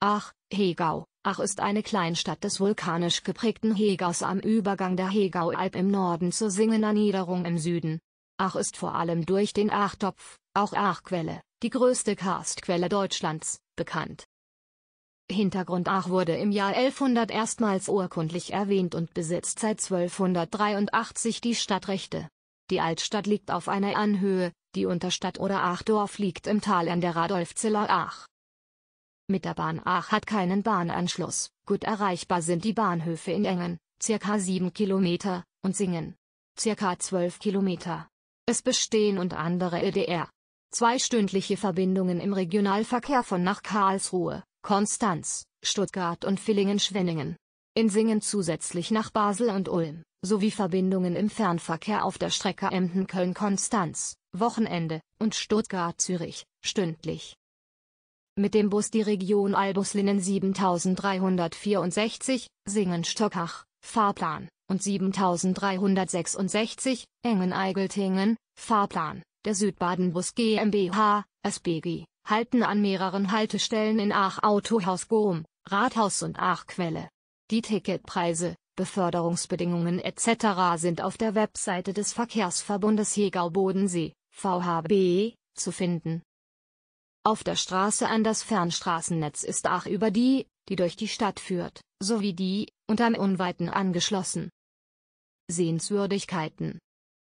Ach, Hegau. Ach ist eine Kleinstadt des vulkanisch geprägten Hegaus am Übergang der Hegaualb im Norden zur Singener Niederung im Süden. Ach ist vor allem durch den Achtopf, auch Achquelle, die größte Karstquelle Deutschlands, bekannt. Hintergrund Ach wurde im Jahr 1100 erstmals urkundlich erwähnt und besitzt seit 1283 die Stadtrechte. Die Altstadt liegt auf einer Anhöhe, die Unterstadt oder Achdorf liegt im Tal an der Radolfziller Ach. Mit der Bahn Aach hat keinen Bahnanschluss, gut erreichbar sind die Bahnhöfe in Engen, circa 7 Kilometer, und Singen, circa 12 Kilometer. Es bestehen und andere EDR. Zweistündliche Verbindungen im Regionalverkehr von nach Karlsruhe, Konstanz, Stuttgart und Villingen-Schwenningen. In Singen zusätzlich nach Basel und Ulm, sowie Verbindungen im Fernverkehr auf der Strecke Emden-Köln-Konstanz, Wochenende, und Stuttgart-Zürich, stündlich mit dem Bus die Region Albuslinnen 7364, Singen-Stockach, Fahrplan, und 7366, Engen-Eigeltingen, Fahrplan, der Südbadenbus GmbH, SBG, halten an mehreren Haltestellen in Aach Autohaus Bohm, Rathaus und Aach Quelle. Die Ticketpreise, Beförderungsbedingungen etc. sind auf der Webseite des Verkehrsverbundes Hegau-Bodensee, VHB, e, zu finden. Auf der Straße an das Fernstraßennetz ist Aach über die, die durch die Stadt führt, sowie die, unterm Unweiten angeschlossen. Sehenswürdigkeiten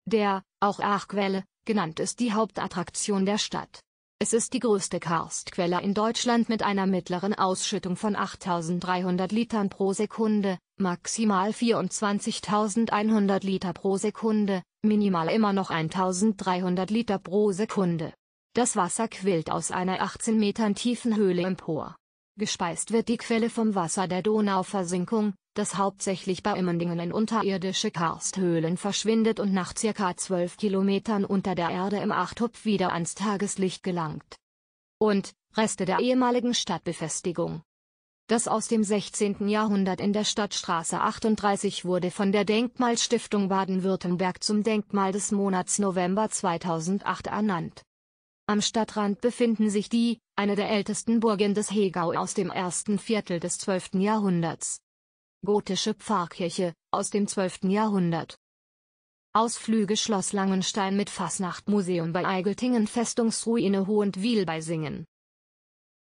Der, auch Aachquelle, genannt ist die Hauptattraktion der Stadt. Es ist die größte Karstquelle in Deutschland mit einer mittleren Ausschüttung von 8300 Litern pro Sekunde, maximal 24.100 Liter pro Sekunde, minimal immer noch 1300 Liter pro Sekunde. Das Wasser quillt aus einer 18 Metern tiefen Höhle empor. Gespeist wird die Quelle vom Wasser der Donauversinkung, das hauptsächlich bei Immendingen in unterirdische Karsthöhlen verschwindet und nach ca. 12 Kilometern unter der Erde im Achtopf wieder ans Tageslicht gelangt. Und, Reste der ehemaligen Stadtbefestigung. Das aus dem 16. Jahrhundert in der Stadtstraße 38 wurde von der Denkmalstiftung Baden-Württemberg zum Denkmal des Monats November 2008 ernannt. Am Stadtrand befinden sich die, eine der ältesten Burgen des Hegau aus dem ersten Viertel des 12. Jahrhunderts. Gotische Pfarrkirche, aus dem 12. Jahrhundert. Ausflüge Schloss Langenstein mit Fasnachtmuseum bei Eigeltingen Festungsruine Hohentwiel bei Singen